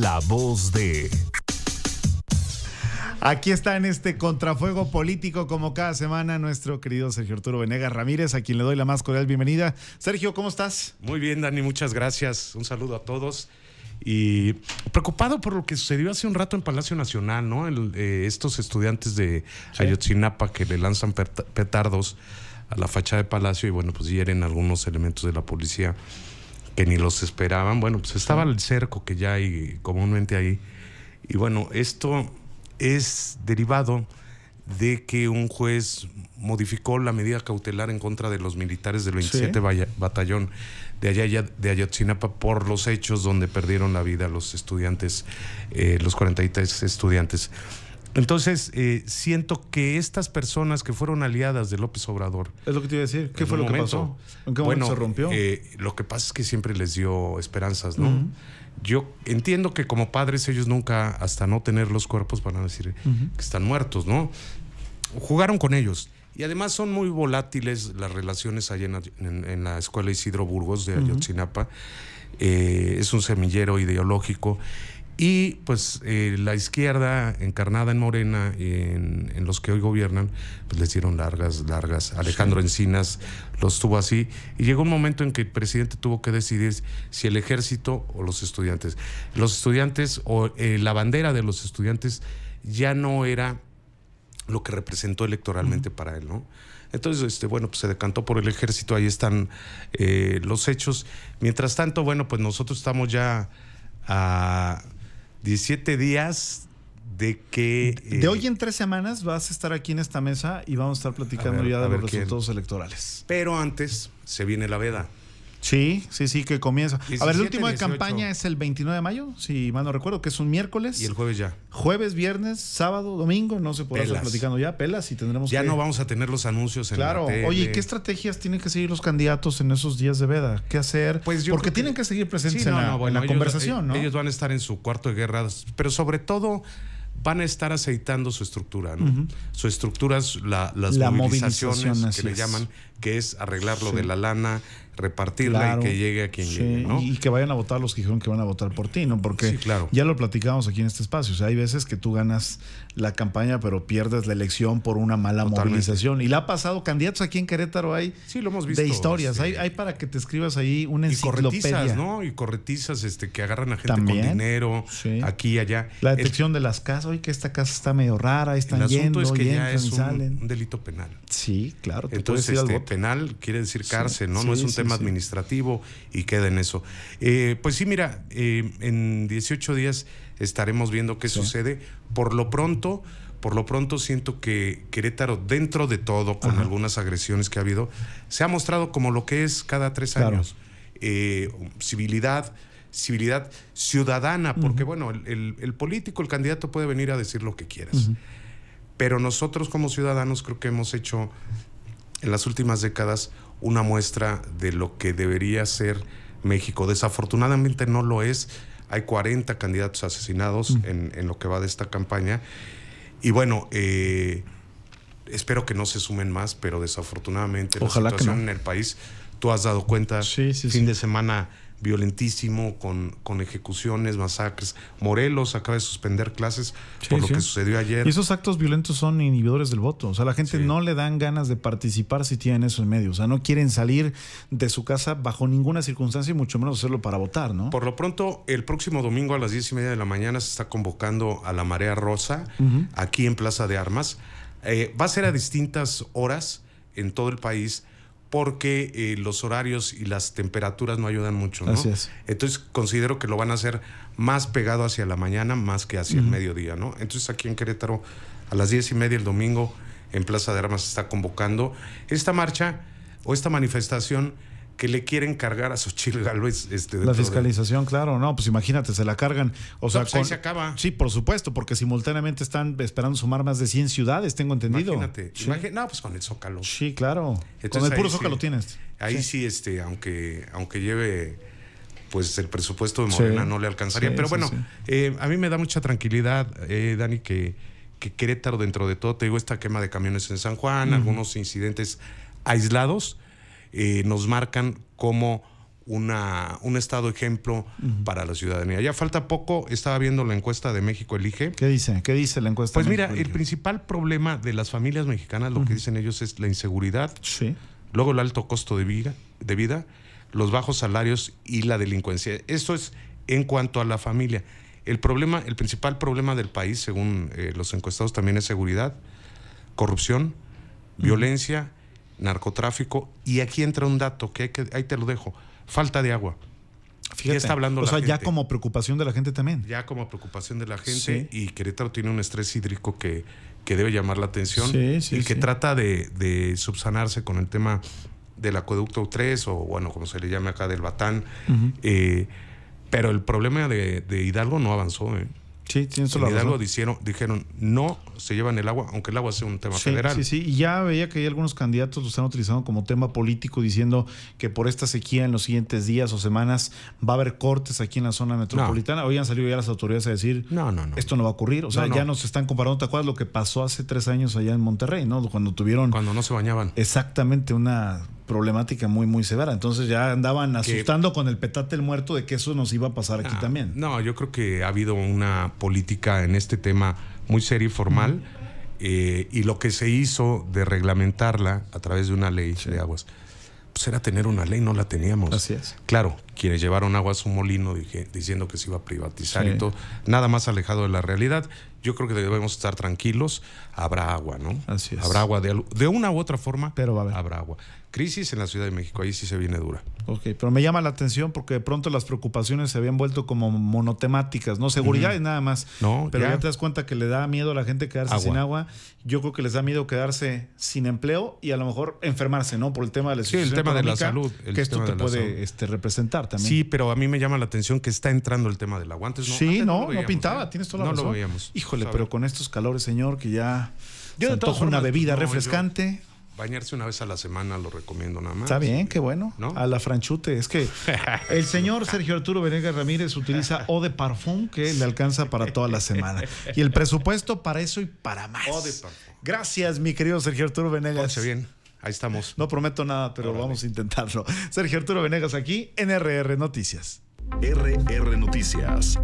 la voz de... Aquí está en este contrafuego político, como cada semana, nuestro querido Sergio Arturo Venegas Ramírez, a quien le doy la más cordial bienvenida. Sergio, ¿cómo estás? Muy bien, Dani, muchas gracias. Un saludo a todos. Y preocupado por lo que sucedió hace un rato en Palacio Nacional, ¿no? Eh, estos estudiantes de Ayotzinapa que le lanzan petardos a la fachada de Palacio y, bueno, pues hieren algunos elementos de la policía que ni los esperaban. Bueno, pues estaba el cerco que ya hay comúnmente ahí. Y bueno, esto es derivado de que un juez modificó la medida cautelar en contra de los militares del 27 Batallón de, allá, de Ayotzinapa por los hechos donde perdieron la vida los estudiantes, eh, los 43 estudiantes. Entonces, eh, siento que estas personas que fueron aliadas de López Obrador. Es lo que te iba a decir. ¿Qué fue lo que pasó? ¿En qué momento bueno, se rompió? Eh, lo que pasa es que siempre les dio esperanzas, ¿no? Yo entiendo que como padres ellos nunca, hasta no tener los cuerpos, van a decir que están muertos, ¿no? Jugaron con ellos. Y además son muy volátiles las relaciones allá en, la escuela Isidro Burgos de Ayotzinapa. Eh, es un semillero ideológico y pues eh, la izquierda, encarnada en Morena, en, en, los que hoy gobiernan, pues les dieron largas, largas. Alejandro Encinas los tuvo así. Y llegó un momento en que el presidente tuvo que decidir si el ejército o los estudiantes. Los estudiantes o eh, la bandera de los estudiantes ya no era lo que representó electoralmente para él, ¿no? Entonces, este, bueno, pues se decantó por el ejército, ahí están eh, los hechos. Mientras tanto, bueno, pues nosotros estamos ya a 17 días de que... de eh, hoy en tres semanas vas a estar aquí en esta mesa y vamos a estar platicando ya de los resultados electorales. Pero antes se viene la veda. Sí, sí, sí, que comienza. a ver, el último de campaña es el 29 de mayo, si mal no recuerdo, que es un miércoles. Y el jueves ya. Jueves, viernes, sábado, domingo, no se por estar platicando ya, pelas y tendremos Ya no vamos a tener los anuncios en Claro. La Oye, ¿qué estrategias tienen que seguir los candidatos en esos días de veda? ¿Qué hacer? Pues Porque tienen que seguir presentes en la, conversación, eh, ¿no? Ellos van a estar en su cuarto de guerra, pero sobre todo van a estar aceitando su estructura, ¿no? Su estructura, la, las la movilizaciones que le llaman, que es arreglar lo de la lana, repartirla y que llegue a quien llegue, ¿no? Y que vayan a votar los que dijeron que van a votar por ti, ¿no? Porque ya lo platicamos aquí en este espacio. O sea, hay veces que tú ganas la campaña, pero pierdes la elección por una mala autorización. movilización. Y le ha pasado candidatos aquí en Querétaro, hay sí, lo hemos visto, de historias. hay, para que te escribas ahí una enciclopedia. Y corretizas, ¿no? Y corretizas este, que agarran a gente con dinero, aquí y allá. La detección de las casas, oye, que esta casa está medio rara, están el yendo, es que ya es un delito penal. Sí, claro. Entonces, este, penal quiere decir cárcel, ¿no? no es un tema administrativo y queda en eso. Eh, pues sí, mira, eh, en 18 días estaremos viendo qué sucede. Por lo pronto, por lo pronto siento que Querétaro, dentro de todo, con algunas agresiones que ha habido, se ha mostrado como lo que es cada tres años. Eh, civilidad, civilidad ciudadana, porque bueno, el, político, el candidato puede venir a decir lo que quieras. Pero nosotros como ciudadanos creo que hemos hecho en las últimas décadas una muestra de lo que debería ser México. Desafortunadamente no lo es. Hay 40 candidatos asesinados mm. en, en, lo que va de esta campaña. Y bueno, eh, espero que no se sumen más, pero desafortunadamente Ojalá la situación en el país, tú has dado cuenta, fin de semana violentísimo, con, con ejecuciones, masacres. Morelos acaba de suspender clases por lo que sucedió ayer. Y esos actos violentos son inhibidores del voto. O sea, la gente no le dan ganas de participar si tienen eso en medio. O sea, no quieren salir de su casa bajo ninguna circunstancia y mucho menos hacerlo para votar, ¿no? Por lo pronto, el próximo domingo a las diez y media de la mañana se está convocando a la Marea Rosa aquí en Plaza de Armas. Eh, va a ser a distintas horas en todo el país porque eh, los horarios y las temperaturas no ayudan mucho. ¿no? Entonces considero que lo van a hacer más pegado hacia la mañana más que hacia el mediodía. ¿no? Entonces aquí en Querétaro a las diez y media el domingo en Plaza de Armas está convocando esta marcha o esta manifestación que le quieren cargar a Xochitl Galvez. Este, la fiscalización, claro, no, pues imagínate, se la cargan. O sea, pues ahí se acaba. Sí, por supuesto, porque simultáneamente están esperando sumar más de 100 ciudades, tengo entendido. Imagínate, no, pues con el Zócalo. Sí, claro. con el puro Zócalo tienes. Ahí sí. este, aunque, aunque lleve pues el presupuesto de Morena no le alcanzaría. Pero bueno, eh, a mí me da mucha tranquilidad, eh, Dani, que, que Querétaro dentro de todo, te digo, esta quema de camiones en San Juan, algunos incidentes aislados, eh, nos marcan como una, un estado ejemplo para la ciudadanía. Ya falta poco, estaba viendo la encuesta de México Elige. ¿Qué dice? ¿Qué dice la encuesta? Pues mira, el principal problema de las familias mexicanas, lo que dicen ellos es la inseguridad, sí. luego el alto costo de vida, de vida, los bajos salarios y la delincuencia. Eso es en cuanto a la familia. El problema, el principal problema del país, según eh, los encuestados, también es seguridad, corrupción, violencia narcotráfico. Y aquí entra un dato que, ahí te lo dejo: falta de agua. Fíjate, está hablando o sea, ya como preocupación de la gente también. Ya como preocupación de la gente. Y Querétaro tiene un estrés hídrico que, que debe llamar la atención y que trata de, subsanarse con el tema del acueducto 3 o, bueno, como se le llame acá, del Batán. Eh, pero el problema de, de Hidalgo no avanzó. ¿eh? Sí, en Hidalgo razón. Dijeron, dijeron no se llevan el agua, aunque el agua sea un tema federal. Sí, sí, y ya veía que hay algunos candidatos lo están utilizando como tema político, diciendo que por esta sequía en los siguientes días o semanas va a haber cortes aquí en la zona metropolitana. Hoy han salido ya las autoridades a decir, no, no, no. esto no va a ocurrir. O sea, ya nos están comparando, ¿te acuerdas lo que pasó hace tres años allá en Monterrey, no? Cuando tuvieron... Cuando no se bañaban. Exactamente, una problemática muy, muy severa. Entonces ya andaban asustando con el petate el muerto de que eso nos iba a pasar aquí ah, también. No, yo creo que ha habido una política en este tema muy seria y formal. Eh, y lo que se hizo de reglamentarla a través de una ley de aguas, pues era tener una ley, no la teníamos. Así es. Claro, quienes llevaron agua a su molino diciendo que se iba a privatizar y todo, nada más alejado de la realidad yo creo que debemos estar tranquilos. Habrá agua, ¿no? Así es. Habrá agua de, de una u otra forma. Pero va a haber. Habrá agua. Crisis en la Ciudad de México, ahí sí se viene dura. Ok, pero me llama la atención porque de pronto las preocupaciones se habían vuelto como monotemáticas, ¿no? Seguridad y nada más. No, pero ya. te das cuenta que le da miedo a la gente quedarse sin agua. Yo creo que les da miedo quedarse sin empleo y a lo mejor enfermarse, ¿no? Por el tema de la Sí, el tema de la salud. que esto te puede este, representar también. Sí, pero a mí me llama la atención que está entrando el tema del agua. Antes no. Sí, no, no, pintaba, ¿eh? tienes toda la razón. No lo veíamos pero con estos calores, señor, que ya yo se una bebida refrescante. Bañarse una vez a la semana lo recomiendo nada más. Está bien, qué bueno. A la franchute. Es que el señor Sergio Arturo Venegas Ramírez utiliza eau de parfum que le alcanza para toda la semana. Y el presupuesto para eso y para más. Eau de parfum. Gracias, mi querido Sergio Arturo Venegas. bien. Ahí estamos. No prometo nada, pero vamos a intentarlo. Sergio Arturo Venegas aquí en RR Noticias. RR Noticias.